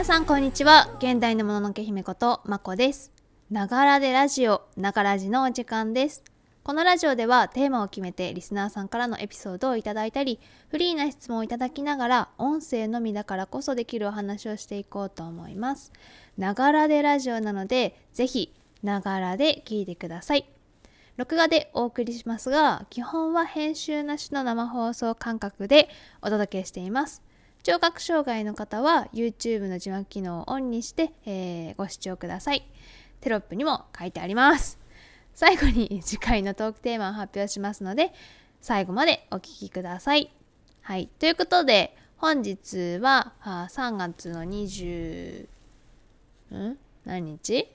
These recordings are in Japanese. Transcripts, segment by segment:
皆さんこんにちは現代のもののけ姫ことまこですながらでラジオながらじのお時間ですこのラジオではテーマを決めてリスナーさんからのエピソードをいただいたりフリーな質問をいただきながら音声のみだからこそできるお話をしていこうと思いますながらでラジオなのでぜひながらで聞いてください録画でお送りしますが基本は編集なしの生放送感覚でお届けしています聴覚障害の方は YouTube の字幕機能をオンにして、えー、ご視聴ください。テロップにも書いてあります。最後に次回のトークテーマを発表しますので、最後までお聴きください。はい。ということで、本日は3月の20、ん何日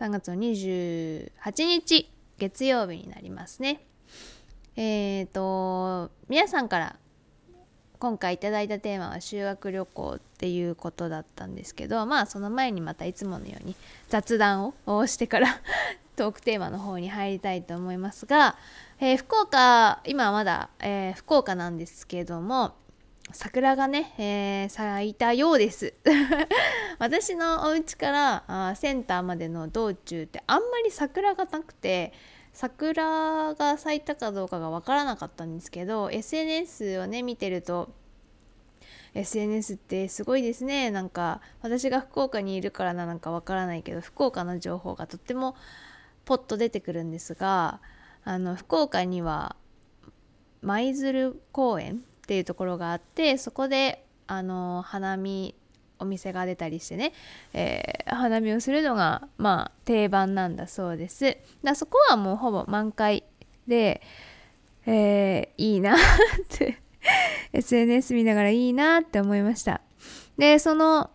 ?3 月の28日、月曜日になりますね。えっ、ー、と、皆さんから今回頂いたテーマは修学旅行っていうことだったんですけどまあその前にまたいつものように雑談をしてから トークテーマの方に入りたいと思いますが、えー、福岡今まだ、えー、福岡なんですけども桜がね、えー、咲いたようです 私のお家からあセンターまでの道中ってあんまり桜がなくて桜が咲いたかどうかが分からなかったんですけど SNS をね見てると SNS ってすごいですねなんか私が福岡にいるからなのかわからないけど福岡の情報がとってもポッと出てくるんですがあの福岡には舞鶴公園っていうところがあってそこであの花見お店が出たりしてね、えー、花見をするのがまあ定番なんだそうですだそこはもうほぼ満開で、えー、いいなって SNS 見ながらいいなって思いましたでその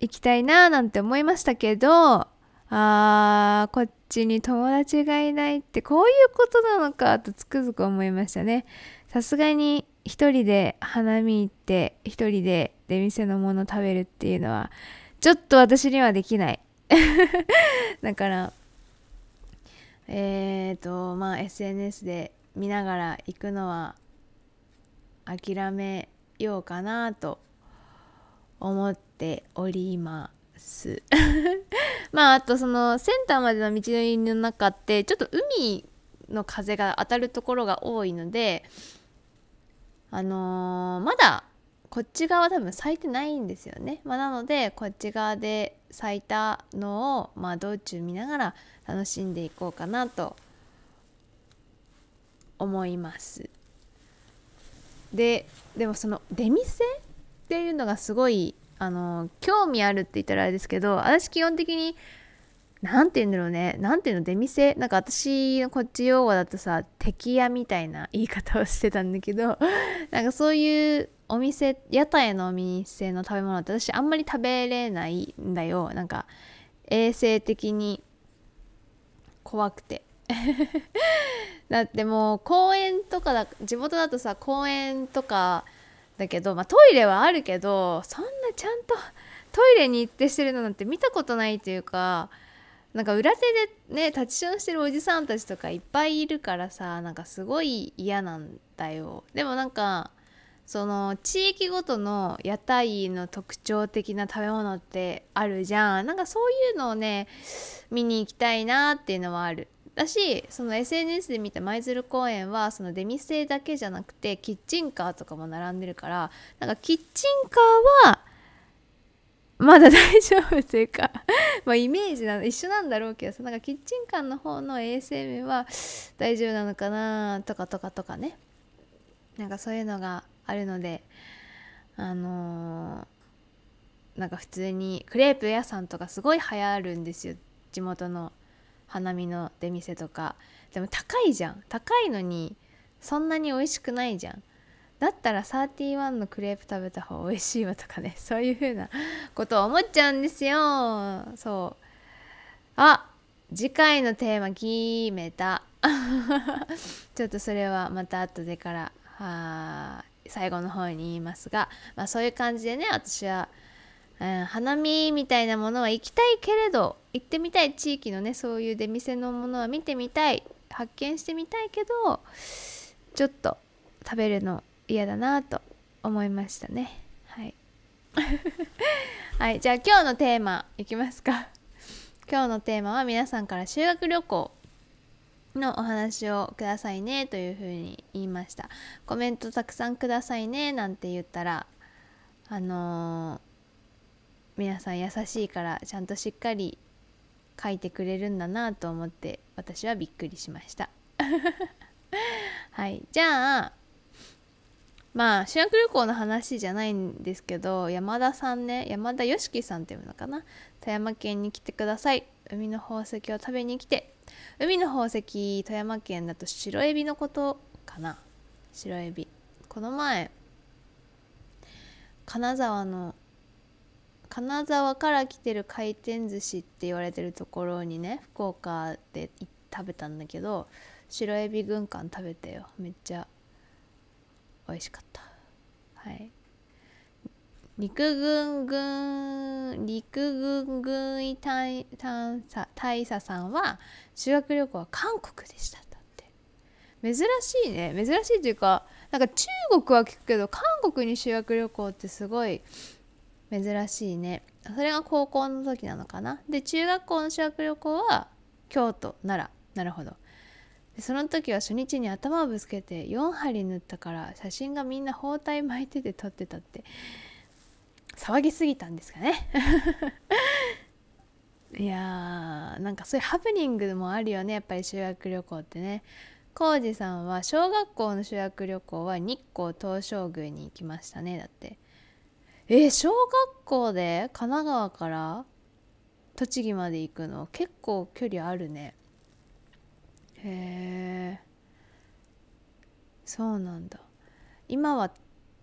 行きたいななんて思いましたけどあーこっちに友達がいないってこういうことなのかとつくづく思いましたねさすがに一人で花見行って一人で出店のもの食べるっていうのはちょっと私にはできない だからえっ、ー、とまあ SNS で見ながら行くのは諦めようかなと思っております まああとそのセンターまでの道のりの中ってちょっと海の風が当たるところが多いのであのー、まだこっち側多分咲いてないんですよね、まあ、なのでこっち側で咲いたのを、まあ、道中見ながら楽しんでいこうかなと思いますででもその出店っていうのがすごいあの興味あるって言ったらあれですけど私基本的に何て言うんだろうね何て言うの出店なんか私のこっち用語だとさ敵屋みたいな言い方をしてたんだけど なんかそういうお店屋台のお店の食べ物って私あんまり食べれないんだよなんか衛生的に怖くて だってもう公園とかだ地元だとさ公園とかだけど、まあ、トイレはあるけどそんなちゃんとトイレに行ってしてるのなんて見たことないというかなんか裏手でね立ちションしてるおじさんたちとかいっぱいいるからさなんかすごい嫌なんだよでもなんかその地域ごとの屋台の特徴的な食べ物ってあるじゃんなんかそういうのをね見に行きたいなっていうのはあるだしその SNS で見た舞鶴公園はその出店だけじゃなくてキッチンカーとかも並んでるからなんかキッチンカーはまだ大丈夫っていうか まあイメージなの一緒なんだろうけどさなんかキッチンカーの方の衛生面は大丈夫なのかなとかとかとかねなんかそういうのがあるのであのー、なんか普通にクレープ屋さんとかすごい流行るんですよ地元の花見の出店とかでも高いじゃん高いのにそんなに美味しくないじゃんだったら31のクレープ食べた方が美味しいわとかね そういう風なことを思っちゃうんですよそうあ次回のテーマ決めた ちょっとそれはまた後でからは最後の方に言いますが、まあ、そういう感じでね私は、うん、花見みたいなものは行きたいけれど行ってみたい地域のねそういう出店のものは見てみたい発見してみたいけどちょっと食べるの嫌だなと思いましたねはい はいじゃあ今日のテーマいきますか 今日のテーマは皆さんから修学旅行のお話をくださいねというふうに言いましたコメントたくさんくださいねなんて言ったらあのー、皆さん優しいからちゃんとしっかり書いてくれるんだなと思って私はびっくりしました はいじゃあまあ修学旅行の話じゃないんですけど山田さんね山田よしきさんっていうのかな富山県に来てください海の宝石を食べに来て海の宝石富山県だと白エビのことかな白エビこの前金沢の金沢から来てる回転寿司って言われてるところにね福岡で食べたんだけど白エビ軍艦食べてよめっちゃ美味しかったはい陸軍軍陸軍軍医大大佐さんは修学旅行は韓国でしただって珍しいね珍しいというかなんか中国は聞くけど韓国に修学旅行ってすごい珍しいねそれが高校の時なのかなで中学校の修学旅行は京都奈良なるほどその時は初日に頭をぶつけて4針縫ったから写真がみんな包帯巻いてて撮ってたって騒ぎすぎたんですかね いやーなんかそういうハプニングもあるよねやっぱり修学旅行ってね浩司さんは小学校の修学旅行は日光東照宮に行きましたねだってえ小学校で神奈川から栃木まで行くの結構距離あるねへえそうなんだ今は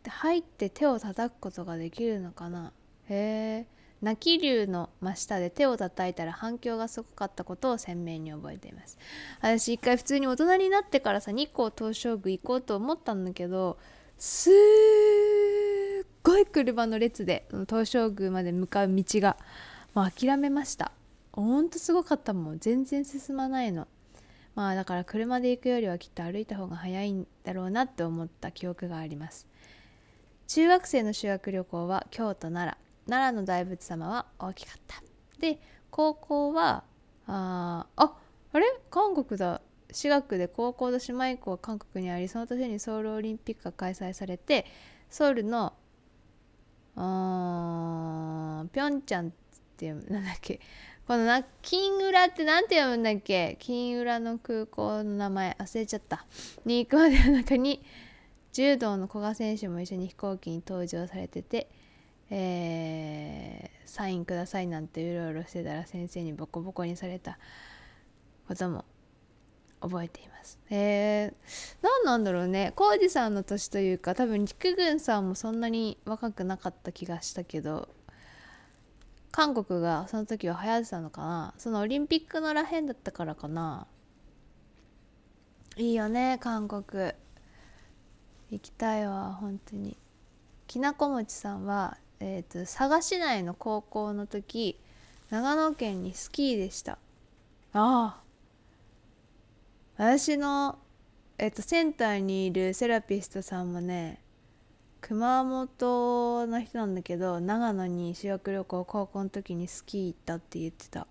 入って手を叩くことができるのかなへえ泣き竜の真下で手を叩いたら反響がすごかったことを鮮明に覚えています私一回普通に大人になってからさ日光東照宮行こうと思ったんだけどすっごい車の列で東照宮まで向かう道がもう諦めましたほんとすごかったもん全然進まないのまあだから車で行くよりはきっと歩いた方が早いんだろうなって思った記憶があります中学生の修学旅行は京都奈良奈良の大仏様は大きかったで高校はあああれ韓国だ私学で高校と姉妹校は韓国にありその年にソウルオリンピックが開催されてソウルのピョンチャンっていうなんだっけこのな金浦って何て読むんだっけ金浦の空港の名前忘れちゃったに行くまでの中に柔道の古賀選手も一緒に飛行機に搭乗されてて、えー、サインくださいなんてうろうろしてたら先生にボコボコにされたことも覚えています。えー、何なんだろうね浩二さんの年というか多分陸軍さんもそんなに若くなかった気がしたけど韓国がその時は流行ってたのかなそのオリンピックのらへんだったからかないいよね韓国行きたいわ本当にきなこもちさんは、えーと、佐賀市内の高校の時長野県にスキーでしたああ私の、えーとセンターにいるセラピストさんもね熊本の人なんだけど長野に修学旅行高校の時にスキー行ったって言ってた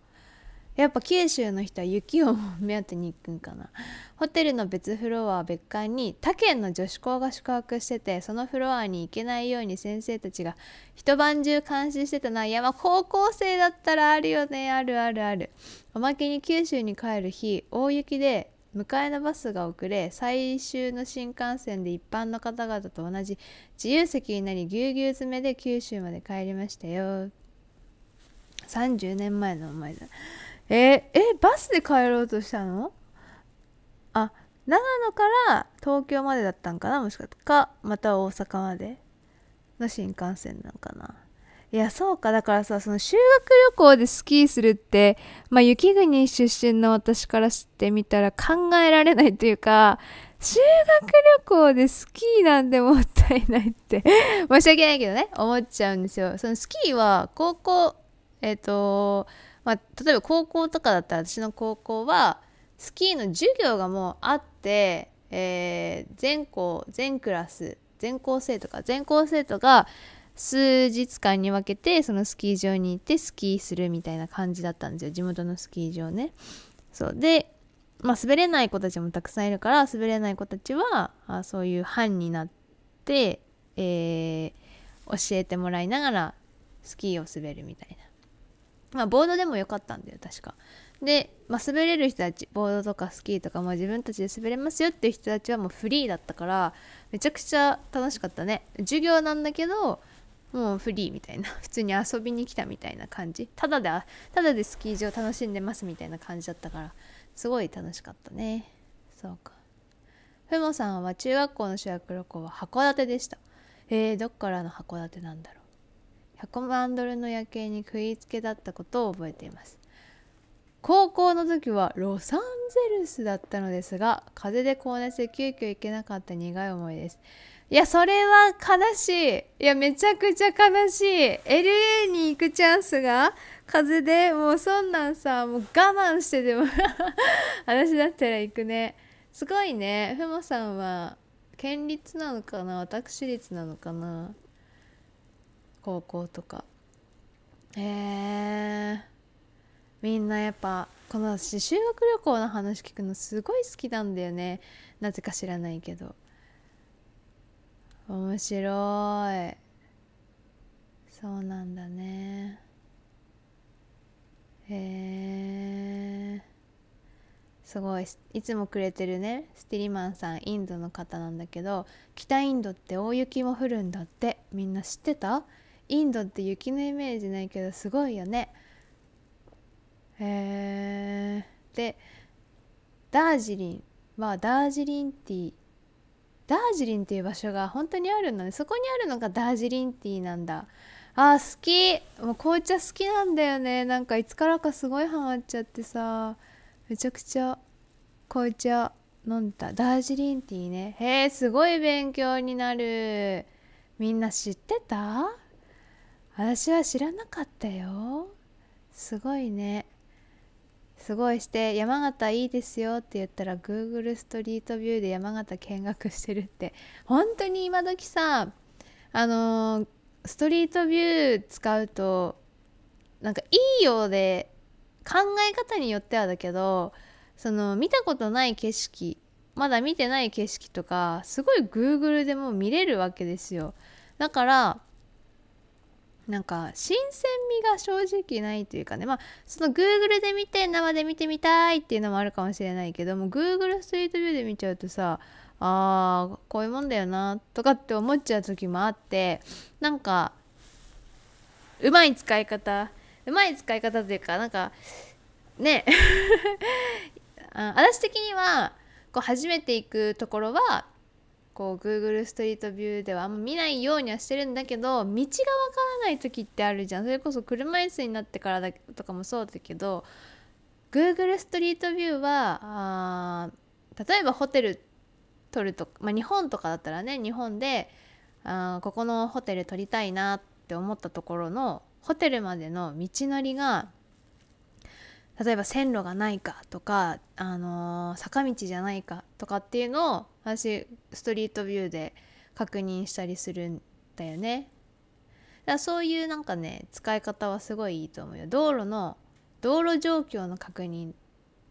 やっぱ九州の人は雪を目当てに行くんかなホテルの別フロアは別館に他県の女子校が宿泊しててそのフロアに行けないように先生たちが一晩中監視してたないやまあ高校生だったらあるよねあるあるあるおまけに九州に帰る日大雪で迎えのバスが遅れ最終の新幹線で一般の方々と同じ自由席になりぎゅうぎゅう詰めで九州まで帰りましたよ30年前のお前だえー、えバスで帰ろうとしたのあ長野から東京までだったんかなもしかしたらまた大阪までの新幹線なんかないやそうかだからさその修学旅行でスキーするって、まあ、雪国出身の私からしてみたら考えられないというか修学旅行でスキーなんてもったいないって 申し訳ないけどね思っちゃうんですよ。そのスキーは高校えっ、ー、とまあ、例えば高校とかだったら私の高校はスキーの授業がもうあって、えー、全校全クラス全校生徒か全校生徒が数日間に分けてそのスキー場に行ってスキーするみたいな感じだったんですよ地元のスキー場ねそうで、まあ、滑れない子たちもたくさんいるから滑れない子たちはあそういう班になって、えー、教えてもらいながらスキーを滑るみたいなまあボードでもよかったんだよ確かで、まあ、滑れる人たちボードとかスキーとかも自分たちで滑れますよっていう人たちはもうフリーだったからめちゃくちゃ楽しかったね授業なんだけどもうフリーみたいな 普通に遊びに来たみたいな感じただでただでスキー場楽しんでますみたいな感じだったからすごい楽しかったねそうかふもさんは中学校の修学旅行は函館でしたえー、どっからの函館なんだろう100万ドルの夜景に食いつけだったことを覚えています高校の時はロサンゼルスだったのですが風邪で高熱で急遽行けなかった苦い思いですいや、それは悲しい。いや、めちゃくちゃ悲しい。LA に行くチャンスが風で、もうそんなんさ、もう我慢してでも私だったら行くね。すごいね。ふもさんは、県立なのかな私立なのかな高校とか。へえみんなやっぱ、この私修学旅行の話聞くのすごい好きなんだよね。なぜか知らないけど。面白いそうなんだねへえすごいいつもくれてるねスティリマンさんインドの方なんだけど北インドって大雪も降るんだってみんな知ってたインドって雪のイメージないけどすごいよねへえでダージリンはダージリンティーダージリンっていう場所が本当にあるのねそこにあるのがダージリンティーなんだあ好きもう紅茶好きなんだよねなんかいつからかすごいハマっちゃってさめちゃくちゃ紅茶飲んだダージリンティーねへえすごい勉強になるみんな知ってた私は知らなかったよすごいねすごいして山形いいですよって言ったら Google ストリートビューで山形見学してるって本当に今時さあのー、ストリートビュー使うとなんかいいようで考え方によってはだけどその見たことない景色まだ見てない景色とかすごい Google でも見れるわけですよだからなんか新鮮味が正直ないというかねまあその Google で見て生で見てみたいっていうのもあるかもしれないけども Google ストリートビューで見ちゃうとさあーこういうもんだよなとかって思っちゃう時もあってなんかうまい使い方うまい使い方というかなんかね あ私的にはこう初めて行くところはこう Google ストリートビューではあんま見ないようにはしてるんだけど道がわからない時ってあるじゃんそれこそ車椅子になってからだとかもそうだけど Google ストリートビューはあー例えばホテル撮ると、まあ、日本とかだったらね日本であここのホテル撮りたいなって思ったところのホテルまでの道のりが例えば線路がないかとか、あのー、坂道じゃないかとかっていうのを私ストリートビューで確認したりするんだよね。だそういうなんかね使い方はすごいいいと思うよ。道路の道路状況の確認っ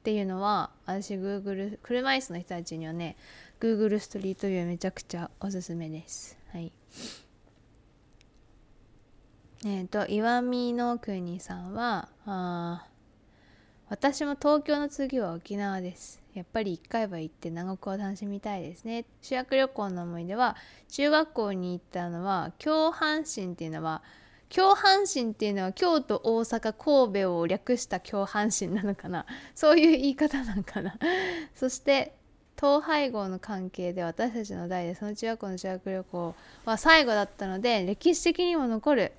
ていうのは私 Google 車椅子の人たちにはね Google ストリートビューめちゃくちゃおすすめです。はい。えっ、ー、と、岩見の国さんは、あ私も東京の次は沖縄ですやっぱり1回は行って南国を楽しみたいですね修学旅行の思い出は中学校に行ったのは京阪神っていうのは京阪神っていうのは京都大阪神戸を略した京阪神なのかなそういう言い方なんかなそして統廃合の関係で私たちの代でその中学校の修学旅行は最後だったので歴史的にも残る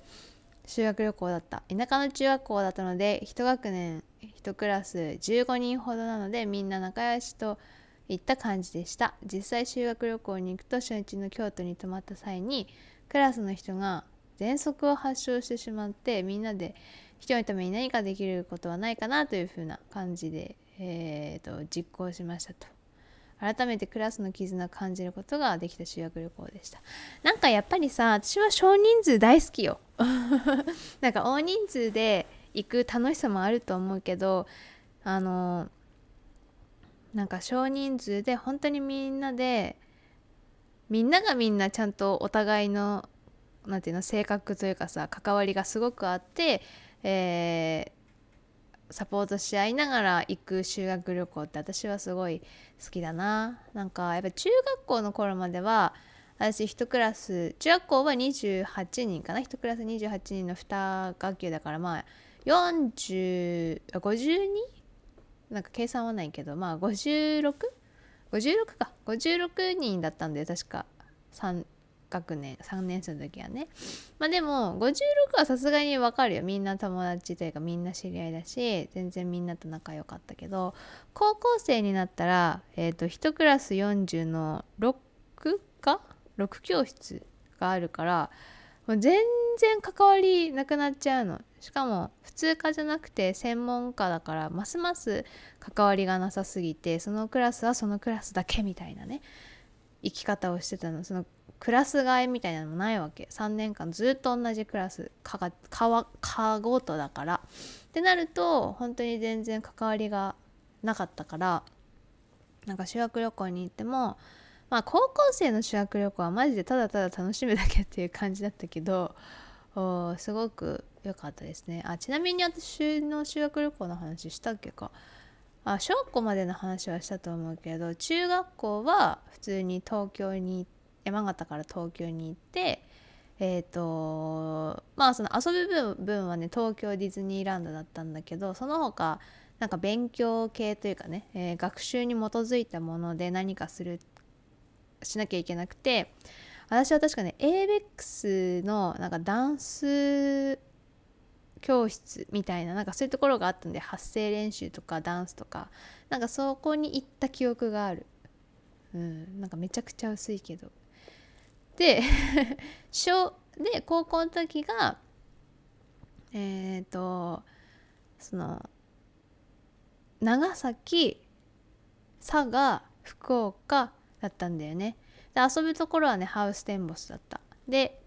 修学旅行だった田舎の中学校だったので1学年1クラス15人ほどなのでみんな仲良しといった感じでした実際修学旅行に行くと初日の京都に泊まった際にクラスの人が喘息を発症してしまってみんなで人のために何かできることはないかなというふうな感じで、えーと、と実行しましたと改めてクラスの絆を感じることができた修学旅行でしたなんかやっぱりさ私は少人数大好きよ なんか大人数で行く楽しさもあると思うけどあのなんか少人数で本当にみんなでみんながみんなちゃんとお互いの何て言うの性格というかさ関わりがすごくあって、えー、サポートし合いながら行く修学旅行って私はすごい好きだななんかやっぱ中学校の頃までは私1クラス中学校は28人かな1クラス28人の2学級だからまあ40 52? んか計算はないけどまあ 56?56 56か56人だったんで確か3学年3年生の時はねまあでも56はさすがにわかるよみんな友達というかみんな知り合いだし全然みんなと仲良かったけど高校生になったらえっ、ー、と1クラス40の6か6教室があるからもう全然関わりなくなっちゃうのしかも普通科じゃなくて専門科だからますます関わりがなさすぎてそのクラスはそのクラスだけみたいなね生き方をしてたのそのクラス替えみたいなのもないわけ3年間ずっと同じクラスかがかわかごとだからってなると本当に全然関わりがなかったからなんか修学旅行に行ってもまあ高校生の修学旅行はマジでただただ楽しむだけっていう感じだったけどすごく良かったですねあちなみに私の修学旅行の話したっけかあ小学校までの話はしたと思うけど中学校は普通に東京に山形から東京に行ってえーとまあ、その遊ぶ分はね東京ディズニーランドだったんだけどその他なんか勉強系というかね、えー、学習に基づいたもので何かするっしなきゃいけなくて私は確かね ABEX のなんかダンス教室みたいななんかそういうところがあったんで発声練習とかダンスとかなんかそこに行った記憶があるうんなんかめちゃくちゃ薄いけどで 小で高校の時がえっ、ー、とその長崎佐賀福岡だったんだよねで遊ぶところはねハウステンボスだったで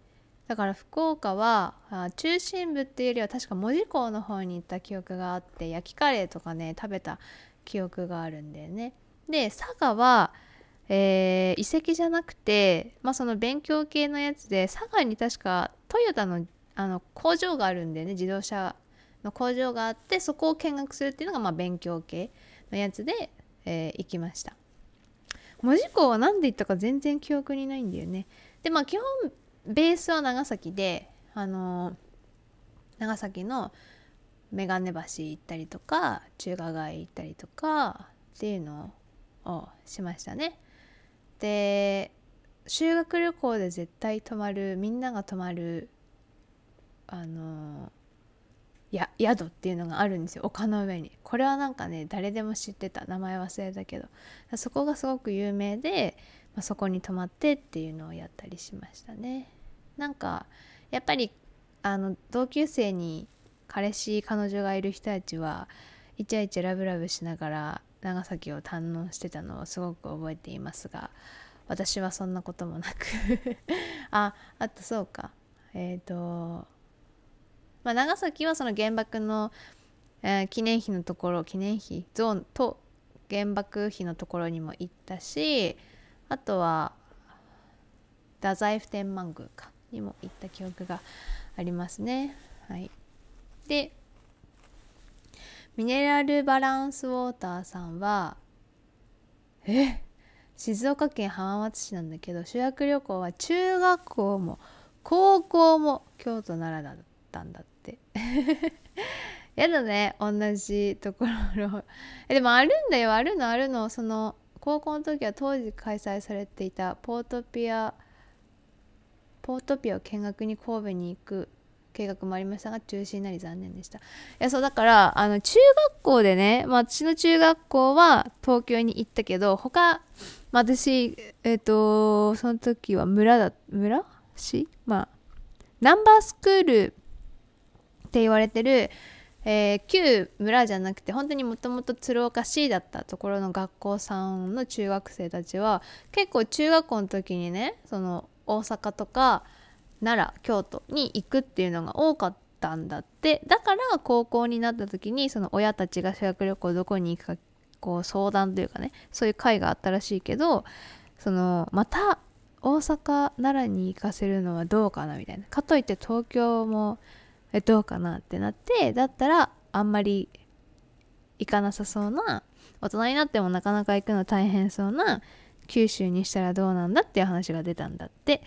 だから福岡は中心部っていうよりは確か門司港の方に行った記憶があって焼きカレーとかね食べた記憶があるんだよねで佐賀は、えー、遺跡じゃなくて、まあ、その勉強系のやつで佐賀に確かトヨタのあの工場があるんだよね自動車の工場があってそこを見学するっていうのがまあ勉強系のやつで、えー、行きました文字港は何で行ったか全然記憶にないんだよねでまあ基本ベースは長崎であのー、長崎の眼鏡橋行ったりとか中華街行ったりとかっていうのをしましたねで修学旅行で絶対泊まるみんなが泊まるあのー宿っていうのがあるんですよ丘の上にこれはなんかね誰でも知ってた名前忘れたけどそこがすごく有名で、まあ、そこに泊まってっていうのをやったりしましたねなんかやっぱりあの同級生に彼氏彼女がいる人たちはイチャイチャラブラブしながら長崎を堪能してたのをすごく覚えていますが私はそんなこともなく ああとそうかえっ、ー、とまあ、長崎はその原爆の、えー、記念碑のところ記念碑ゾーンと原爆碑のところにも行ったしあとは太宰府天満宮かにも行った記憶がありますね。はい、でミネラルバランスウォーターさんはえ静岡県浜松市なんだけど修学旅行は中学校も高校も京都奈良だっったんだって やだね同じところ えでもあるんだよあるのあるのその高校の時は当時開催されていたポートピアポートピアを見学に神戸に行く計画もありましたが中止になり残念でしたいやそうだからあの中学校でね、まあ、私の中学校は東京に行ったけど他、まあ、私えっ、ー、とその時は村だ村市まあナンバースクールって言われてる、えー、旧村じゃなくて本当にもともと鶴岡市だったところの学校さんの中学生たちは結構中学校の時にねその大阪とか奈良京都に行くっていうのが多かったんだってだから高校になった時にその親たちが修学旅行どこに行くかこう相談というかねそういう会があったらしいけどそのまた大阪奈良に行かせるのはどうかなみたいなかといって東京もえどうかなってなってだったらあんまり行かなさそうな大人になってもなかなか行くの大変そうな九州にしたらどうなんだっていう話が出たんだって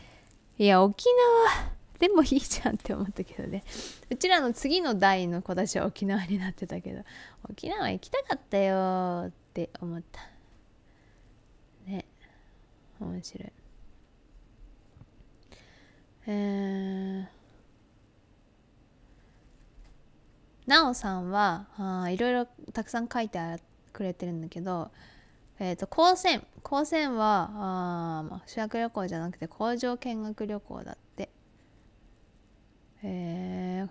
いや沖縄でもいいじゃんって思ったけどねうちらの次の代の子たちは沖縄になってたけど沖縄行きたかったよって思ったね面白いえーなおさんはあいろいろたくさん書いてくれてるんだけど、えーと、高専高専はあ、まあ、修学旅行じゃなくて工場見学旅行だって。えー、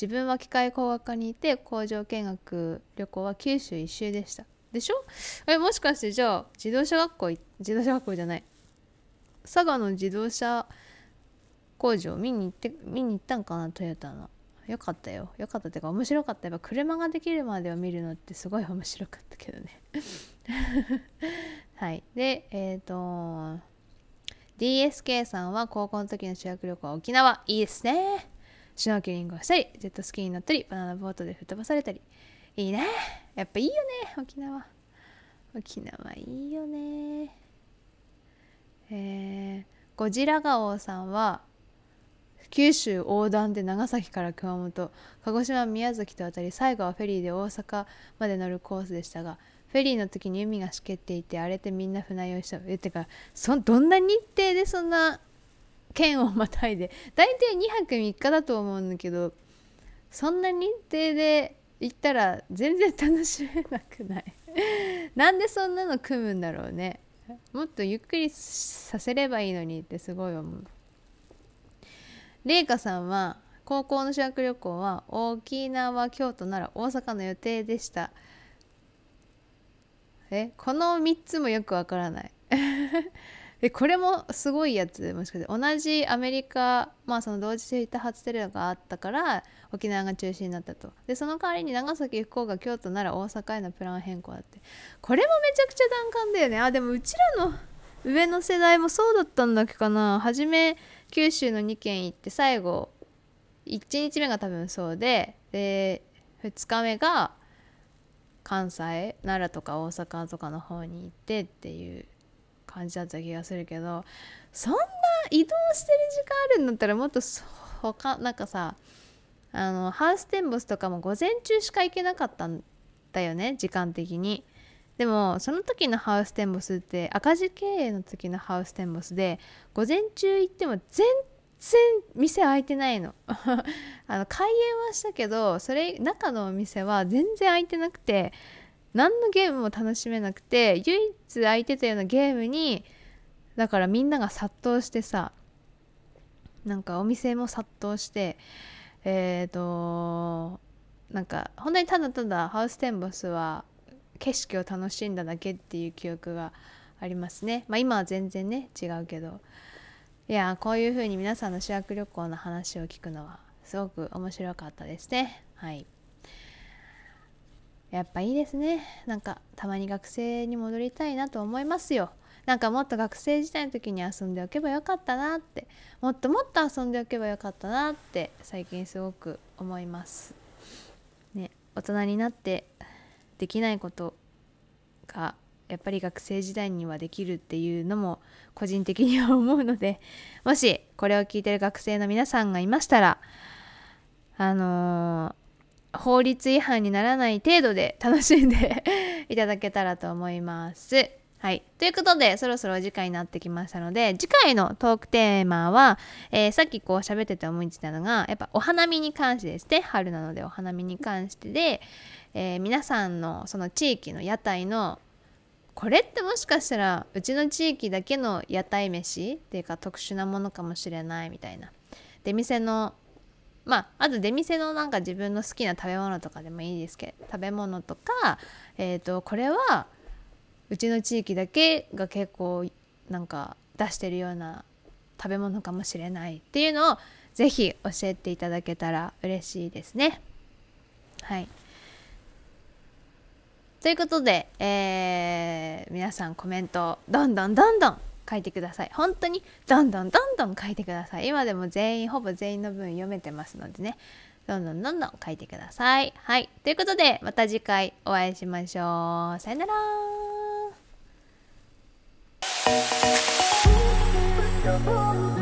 自分は機械工学科にいて工場見学旅行は九州一周でしたでしょえもしかしてじゃあ自動車学校自動車学校じゃない佐賀の自動車工場見に行って見に行ったんかなトヨタのよかったよよかったっていうか面白かったやっぱ車ができるまでを見るのってすごい面白かったけどね はいでえっ、ー、と DSK さんは高校の時の修学旅行は沖縄いいですねシュノーケリングをしたりジェットスキーに乗ったりバナナボートで吹っ飛ばされたりいいねやっぱいいよね沖縄沖縄いいよねえー、ゴジラガオさんは九州横断で長崎から熊本鹿児島宮崎と渡り最後はフェリーで大阪まで乗るコースでしたがフェリーの時に海がしけっていて荒れてみんな船酔いしたえてかそどんな日程でそんな県をまたいで大体2泊3日だと思うんだけどそんな日程で行ったら全然楽しめなくない なんでそんなの組むんだろうねもっとゆっくりさせればいいのにってすごい思う麗華さんは高校の修学旅行は沖縄京都なら大阪の予定でしたえこの3つもよくわからない えこれもすごいやつもしかして同じアメリカまあその同時多発テレビがあったから沖縄が中止になったとでその代わりに長崎福岡京都なら大阪へのプラン変更だってこれもめちゃくちゃ弾丸だよねあでもうちらの上の世代もそうだったんだっけかな初め九州の2軒行って最後1日目が多分そうでで2日目が関西奈良とか大阪とかの方に行ってっていう感じだった気がするけどそんな移動してる時間あるんだったらもっと他なんかさあのハウステンボスとかも午前中しか行けなかったんだよね時間的に。でもその時のハウステンボスって赤字経営の時のハウステンボスで午前中行っても全然店開いてないの あの開園はしたけどそれ中のお店は全然開いてなくて何のゲームも楽しめなくて唯一開いてたようなゲームにだからみんなが殺到してさなんかお店も殺到してえっ、ー、となんか本当にただただハウステンボスは景色を楽しんだだけっていう記憶がありますね。まあ、今は全然ね違うけどいやこういう風に皆さんの修学旅行の話を聞くのはすごく面白かったですね。はいやっぱいいですねなんかたまに学生に戻りたいなと思いますよなんかもっと学生時代の時に遊んでおけばよかったなってもっともっと遊んでおけばよかったなって最近すごく思いますね大人になってできないことがやっぱり学生時代にはできるっていうのも個人的には思うのでもしこれを聞いてる学生の皆さんがいましたらあのー、法律違反にならない程度で楽しんで いただけたらと思います。はい。ということで、そろそろお時間になってきましたので、次回のトークテーマは、えー、さっきこう喋ってて思いついたのが、やっぱお花見に関してですね、春なのでお花見に関してで、えー、皆さんのその地域の屋台のこれってもしかしたらうちの地域だけの屋台飯っていうか特殊なものかもしれないみたいな出店のまああと出店のなんか自分の好きな食べ物とかでもいいですけど食べ物とか、えーと、とこれはうちの地域だけが結構なんか出してるような食べ物かもしれないっていうのを是非教えていただけたら嬉しいですね。はいということで、えー、皆さんコメントどんどんどんどん書いてください本当にどんどんどんどん書いてください今でも全員ほぼ全員の分読めてますのでねどんどんどんどん書いてくださいはいということでまた次回お会いしましょうさよなら